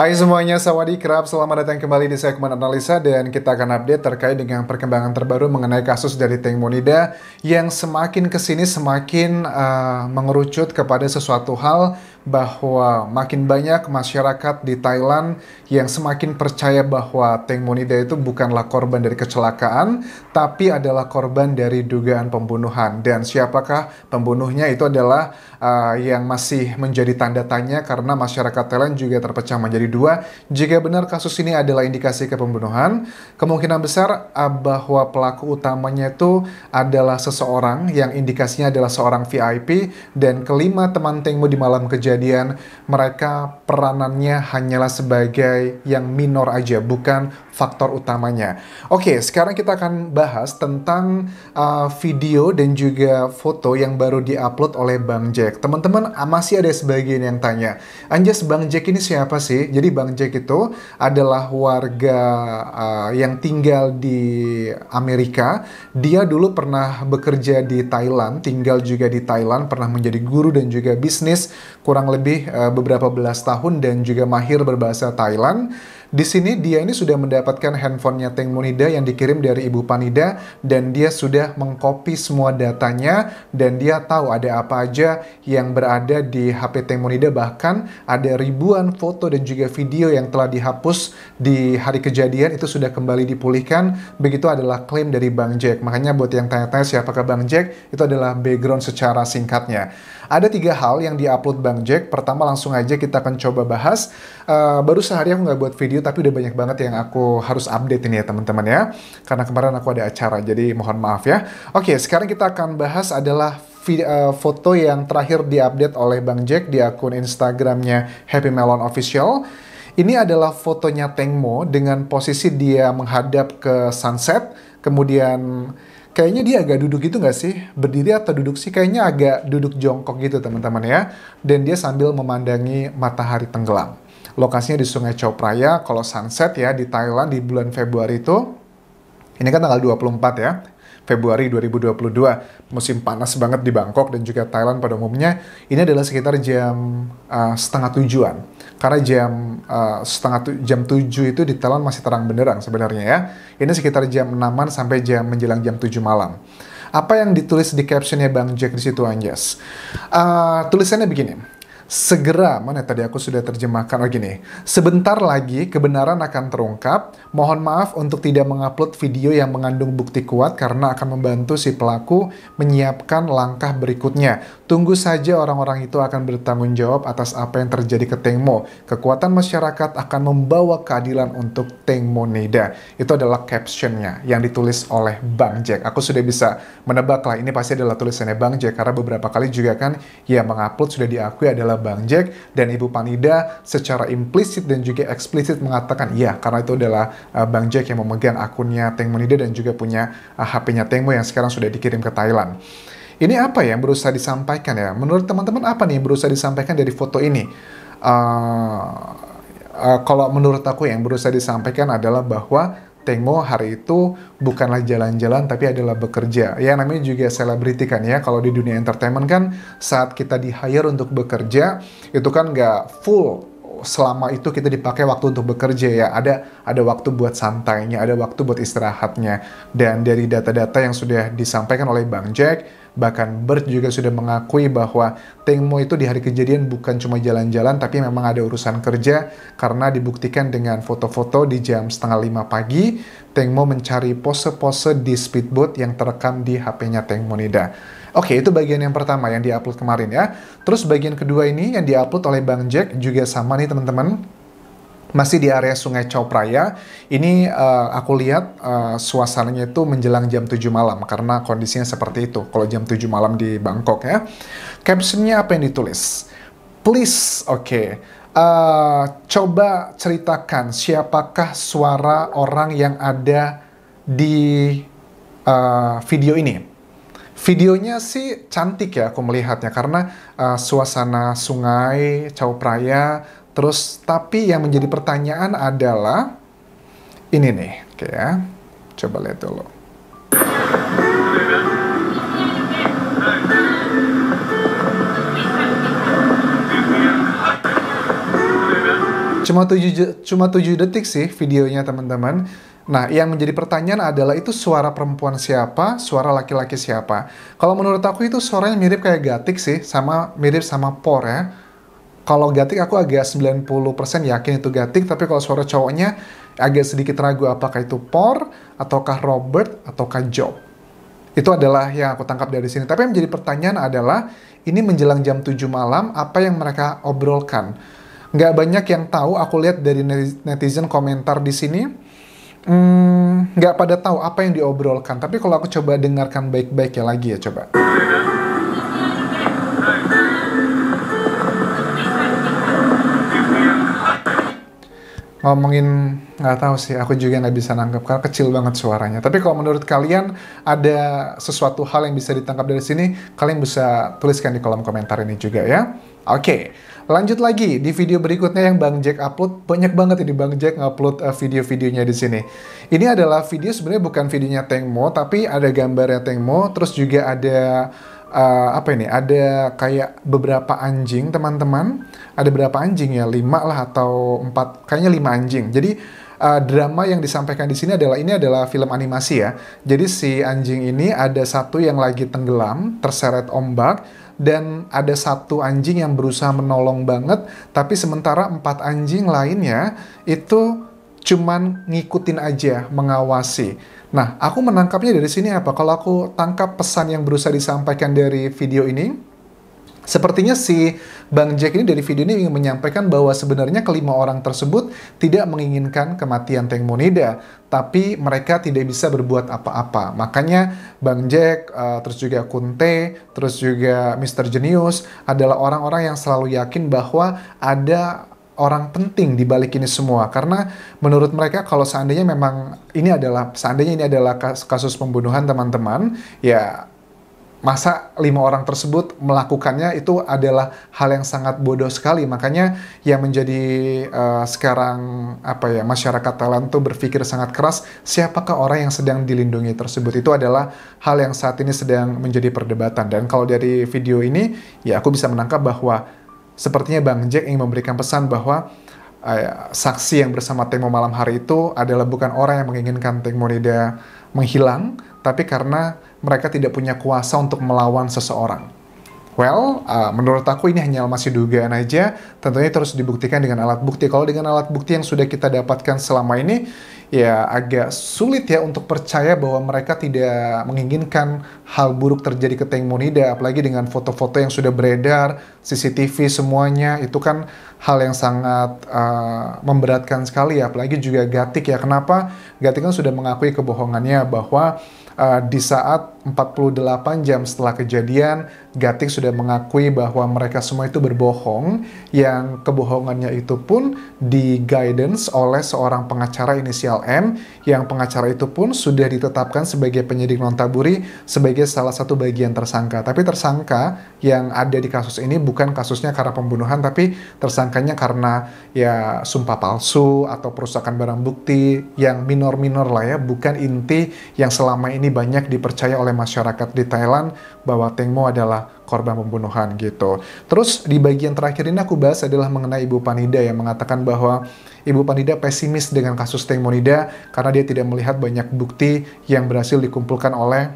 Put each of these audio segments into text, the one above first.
Hai semuanya, Sawadi Krab. Selamat datang kembali di segmen analisa dan kita akan update terkait dengan perkembangan terbaru mengenai kasus dari Teng Monida yang semakin kesini semakin uh, mengerucut kepada sesuatu hal bahwa makin banyak masyarakat di Thailand yang semakin percaya bahwa Teng Monida itu bukanlah korban dari kecelakaan, tapi adalah korban dari dugaan pembunuhan. Dan siapakah pembunuhnya itu adalah uh, yang masih menjadi tanda tanya karena masyarakat Thailand juga terpecah menjadi dua. Jika benar kasus ini adalah indikasi ke pembunuhan, kemungkinan besar uh, bahwa pelaku utamanya itu adalah seseorang yang indikasinya adalah seorang VIP dan kelima teman Mo di malam kejadian kejadian mereka peranannya hanyalah sebagai yang minor aja, bukan faktor utamanya. Oke, okay, sekarang kita akan bahas tentang uh, video dan juga foto yang baru diupload oleh Bang Jack. Teman-teman, masih ada sebagian yang tanya, Anjas Bang Jack ini siapa sih? Jadi Bang Jack itu adalah warga uh, yang tinggal di Amerika. Dia dulu pernah bekerja di Thailand, tinggal juga di Thailand, pernah menjadi guru dan juga bisnis kurang kurang lebih uh, beberapa belas tahun dan juga mahir berbahasa Thailand. Di sini dia ini sudah mendapatkan handphonenya Teng Munida yang dikirim dari Ibu Panida dan dia sudah mengcopy semua datanya dan dia tahu ada apa aja yang berada di HP Teng Munida bahkan ada ribuan foto dan juga video yang telah dihapus di hari kejadian itu sudah kembali dipulihkan. Begitu adalah klaim dari Bang Jack. Makanya buat yang tanya-tanya siapakah Bang Jack, itu adalah background secara singkatnya. Ada tiga hal yang diupload Bang Jack. Pertama langsung aja kita akan coba bahas. Uh, baru sehari aku nggak buat video video tapi udah banyak banget yang aku harus update ini ya teman-teman ya. Karena kemarin aku ada acara jadi mohon maaf ya. Oke, sekarang kita akan bahas adalah eh, foto yang terakhir diupdate oleh Bang Jack di akun Instagramnya Happy Melon Official. Ini adalah fotonya Tengmo dengan posisi dia menghadap ke sunset, kemudian kayaknya dia agak duduk gitu nggak sih? Berdiri atau duduk sih? Kayaknya agak duduk jongkok gitu teman-teman ya. Dan dia sambil memandangi matahari tenggelam lokasinya di Sungai Chao Phraya. Kalau sunset ya di Thailand di bulan Februari itu, ini kan tanggal 24 ya, Februari 2022, musim panas banget di Bangkok dan juga Thailand pada umumnya, ini adalah sekitar jam uh, setengah tujuan. Karena jam uh, setengah tu jam tujuh itu di Thailand masih terang benderang sebenarnya ya. Ini sekitar jam enaman sampai jam menjelang jam tujuh malam. Apa yang ditulis di captionnya Bang Jack di situ Anjas? Uh, tulisannya begini, segera mana tadi aku sudah terjemahkan oh gini sebentar lagi kebenaran akan terungkap mohon maaf untuk tidak mengupload video yang mengandung bukti kuat karena akan membantu si pelaku menyiapkan langkah berikutnya tunggu saja orang-orang itu akan bertanggung jawab atas apa yang terjadi ke Tengmo kekuatan masyarakat akan membawa keadilan untuk Tengmo Neda itu adalah captionnya yang ditulis oleh Bang Jack aku sudah bisa menebak lah ini pasti adalah tulisannya Bang Jack karena beberapa kali juga kan yang mengupload sudah diakui adalah Bang Jack dan Ibu Panida secara implisit dan juga eksplisit mengatakan iya karena itu adalah uh, Bang Jack yang memegang akunnya Teng Monida dan juga punya uh, eh, HP-nya Tengmo yang sekarang sudah dikirim ke Thailand. Ini apa ya yang berusaha disampaikan ya? Menurut teman-teman apa nih yang berusaha disampaikan dari foto ini? Uh, uh, kalau menurut aku ya, yang berusaha disampaikan adalah bahwa Tengo hari itu bukanlah jalan-jalan tapi adalah bekerja. Ya namanya juga selebriti kan ya. Kalau di dunia entertainment kan saat kita di hire untuk bekerja itu kan nggak full selama itu kita dipakai waktu untuk bekerja ya. Ada ada waktu buat santainya, ada waktu buat istirahatnya. Dan dari data-data yang sudah disampaikan oleh Bang Jack, bahkan Bert juga sudah mengakui bahwa Tengmo itu di hari kejadian bukan cuma jalan-jalan, tapi memang ada urusan kerja karena dibuktikan dengan foto-foto di jam setengah lima pagi, Tengmo mencari pose-pose di speedboat yang terekam di HP-nya Tengmo Nida. Oke, itu bagian yang pertama yang diupload kemarin ya. Terus bagian kedua ini yang diupload oleh Bang Jack juga sama nih teman-teman. Masih di area Sungai Copraya. Ini uh, aku lihat uh, suasananya itu menjelang jam 7 malam karena kondisinya seperti itu. Kalau jam 7 malam di Bangkok ya. Captionnya apa yang ditulis? Please, oke. Okay. Uh, eh, coba ceritakan siapakah suara orang yang ada di uh, video ini Videonya sih cantik ya aku melihatnya karena uh, suasana sungai Chao praya, terus tapi yang menjadi pertanyaan adalah ini nih, oke ya. Coba lihat dulu. Cuma 7 cuma 7 detik sih videonya teman-teman. Nah, yang menjadi pertanyaan adalah itu suara perempuan siapa, suara laki-laki siapa. Kalau menurut aku itu suaranya mirip kayak Gatik sih, sama mirip sama Por ya. Kalau Gatik aku agak 90% yakin itu Gatik, tapi kalau suara cowoknya agak sedikit ragu apakah itu Por, ataukah Robert, ataukah Job. Itu adalah yang aku tangkap dari sini. Tapi yang menjadi pertanyaan adalah, ini menjelang jam 7 malam, apa yang mereka obrolkan? Nggak banyak yang tahu, aku lihat dari netizen komentar di sini, Hmm, nggak hmm, pada tahu apa yang diobrolkan. Tapi kalau aku coba dengarkan baik-baik ya lagi ya coba. ngomongin nggak tahu sih aku juga nggak bisa nangkep karena kecil banget suaranya tapi kalau menurut kalian ada sesuatu hal yang bisa ditangkap dari sini kalian bisa tuliskan di kolom komentar ini juga ya oke okay. lanjut lagi di video berikutnya yang Bang Jack upload banyak banget ini Bang Jack ngupload uh, video-videonya di sini ini adalah video sebenarnya bukan videonya Tengmo tapi ada gambarnya Tengmo terus juga ada uh, apa ini ada kayak beberapa anjing teman-teman ada berapa anjing ya lima lah atau empat kayaknya lima anjing jadi uh, drama yang disampaikan di sini adalah ini adalah film animasi ya jadi si anjing ini ada satu yang lagi tenggelam terseret ombak dan ada satu anjing yang berusaha menolong banget tapi sementara empat anjing lainnya itu cuman ngikutin aja, mengawasi. Nah, aku menangkapnya dari sini apa? Kalau aku tangkap pesan yang berusaha disampaikan dari video ini, sepertinya si Bang Jack ini dari video ini ingin menyampaikan bahwa sebenarnya kelima orang tersebut tidak menginginkan kematian Monida, tapi mereka tidak bisa berbuat apa-apa. Makanya Bang Jack, eh, terus juga Kunte, terus juga Mr. Genius adalah orang-orang yang selalu yakin bahwa ada orang penting di balik ini semua karena menurut mereka kalau seandainya memang ini adalah seandainya ini adalah kasus pembunuhan teman-teman ya masa lima orang tersebut melakukannya itu adalah hal yang sangat bodoh sekali makanya yang menjadi uh, sekarang apa ya masyarakat Thailand tuh berpikir sangat keras siapakah orang yang sedang dilindungi tersebut itu adalah hal yang saat ini sedang menjadi perdebatan dan kalau dari video ini ya aku bisa menangkap bahwa Sepertinya Bang Jack ingin memberikan pesan bahwa uh, saksi yang bersama Tengmo malam hari itu adalah bukan orang yang menginginkan Nida menghilang, tapi karena mereka tidak punya kuasa untuk melawan seseorang. Well, uh, menurut aku ini hanya masih dugaan aja. Tentunya terus dibuktikan dengan alat bukti. Kalau dengan alat bukti yang sudah kita dapatkan selama ini, ya agak sulit ya untuk percaya bahwa mereka tidak menginginkan hal buruk terjadi ke Teng Monida, apalagi dengan foto-foto yang sudah beredar, CCTV semuanya, itu kan hal yang sangat uh, memberatkan sekali ya, apalagi juga Gatik ya. Kenapa? Gatik kan sudah mengakui kebohongannya bahwa uh, di saat 48 jam setelah kejadian, Gatik sudah mengakui bahwa mereka semua itu berbohong, yang kebohongannya itu pun di guidance oleh seorang pengacara inisial M, yang pengacara itu pun sudah ditetapkan sebagai penyidik non taburi sebagai salah satu bagian tersangka. Tapi tersangka yang ada di kasus ini bukan kasusnya karena pembunuhan, tapi tersangkanya karena ya sumpah palsu atau perusakan barang bukti yang minor-minor lah ya, bukan inti yang selama ini banyak dipercaya oleh oleh masyarakat di Thailand bahwa Tengmo adalah korban pembunuhan gitu. Terus di bagian terakhir ini aku bahas adalah mengenai Ibu Panida yang mengatakan bahwa Ibu Panida pesimis dengan kasus Nida karena dia tidak melihat banyak bukti yang berhasil dikumpulkan oleh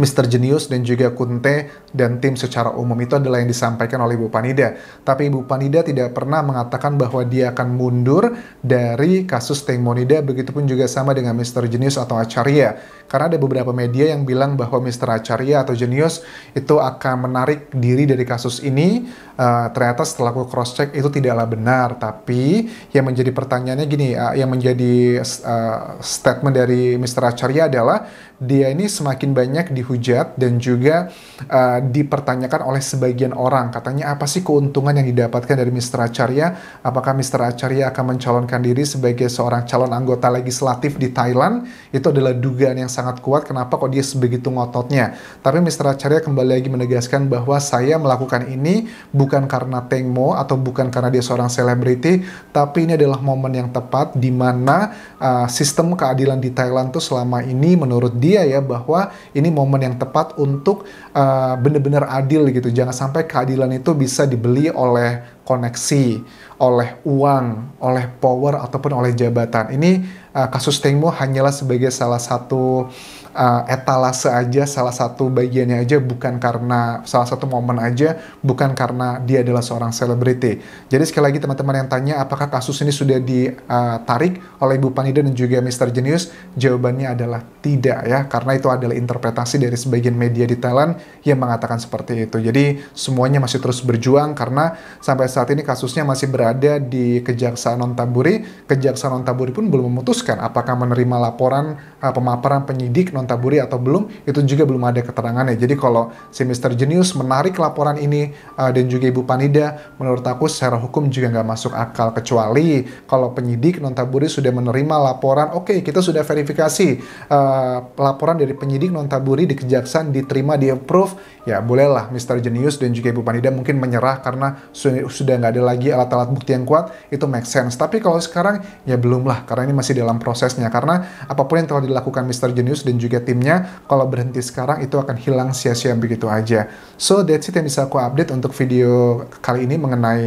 Mr. Genius dan juga Kunte dan tim secara umum itu adalah yang disampaikan oleh Ibu Panida. Tapi Ibu Panida tidak pernah mengatakan bahwa dia akan mundur dari kasus Tengmonida begitupun juga sama dengan Mr. Genius atau Acarya. Karena ada beberapa media yang bilang bahwa Mr. Acarya atau Genius itu akan menarik diri dari kasus ini. Uh, ternyata setelah aku cross check itu tidaklah benar, tapi yang menjadi pertanyaannya gini, uh, yang menjadi uh, statement dari Mr. Acarya adalah dia ini semakin banyak dihujat dan juga uh, dipertanyakan oleh sebagian orang. Katanya apa sih keuntungan yang didapatkan dari Mr. Acharya? Apakah Mr. Acharya akan mencalonkan diri sebagai seorang calon anggota legislatif di Thailand? Itu adalah dugaan yang sangat kuat kenapa kok dia sebegitu ngototnya. Tapi Mr. Acharya kembali lagi menegaskan bahwa saya melakukan ini bukan karena Tengmo atau bukan karena dia seorang selebriti, tapi ini adalah momen yang tepat di mana uh, sistem keadilan di Thailand tuh selama ini menurut dia dia ya bahwa ini momen yang tepat untuk uh, benar-benar adil gitu. Jangan sampai keadilan itu bisa dibeli oleh koneksi, oleh uang, oleh power ataupun oleh jabatan. Ini uh, kasus Tengmo hanyalah sebagai salah satu uh, etalase aja salah satu bagiannya aja bukan karena salah satu momen aja bukan karena dia adalah seorang selebriti. Jadi sekali lagi teman-teman yang tanya apakah kasus ini sudah ditarik oleh Ibu Panida dan juga Mr. Genius, jawabannya adalah tidak ya karena itu adalah interpretasi dari sebagian media di Thailand yang mengatakan seperti itu. Jadi semuanya masih terus berjuang karena sampai saat ini kasusnya masih berada di Kejaksaan Nontaburi Kejaksaan Nontaburi pun belum memutuskan apakah menerima laporan uh, pemaparan penyidik nontaburi atau belum itu juga belum ada keterangannya. Jadi kalau si Mr. Genius menarik laporan ini uh, dan juga Ibu Panida menurut aku secara hukum juga nggak masuk akal kecuali kalau penyidik nontaburi sudah menerima laporan oke okay, kita sudah verifikasi uh, laporan dari penyidik nontaburi di kejaksaan diterima di approve ya bolehlah Mr. Genius dan juga Ibu Panida mungkin menyerah karena sudah nggak ada lagi alat-alat bukti yang kuat itu make sense. Tapi kalau sekarang ya belum lah karena ini masih dalam prosesnya karena apapun yang telah dilakukan Mr. Genius dan juga juga timnya kalau berhenti sekarang itu akan hilang sia-sia begitu aja. So that's it yang bisa aku update untuk video kali ini mengenai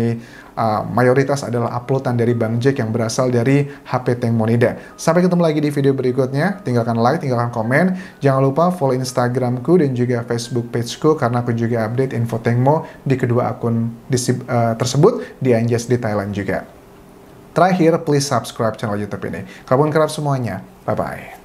Uh, mayoritas adalah uploadan dari Bang Jack yang berasal dari HP Tank Monida. Sampai ketemu lagi di video berikutnya. Tinggalkan like, tinggalkan komen. Jangan lupa follow Instagramku dan juga Facebook pageku karena aku juga update info Tengmo di kedua akun di, uh, tersebut di Anjas di Thailand juga. Terakhir, please subscribe channel YouTube ini. Kapan kerap semuanya. Bye-bye.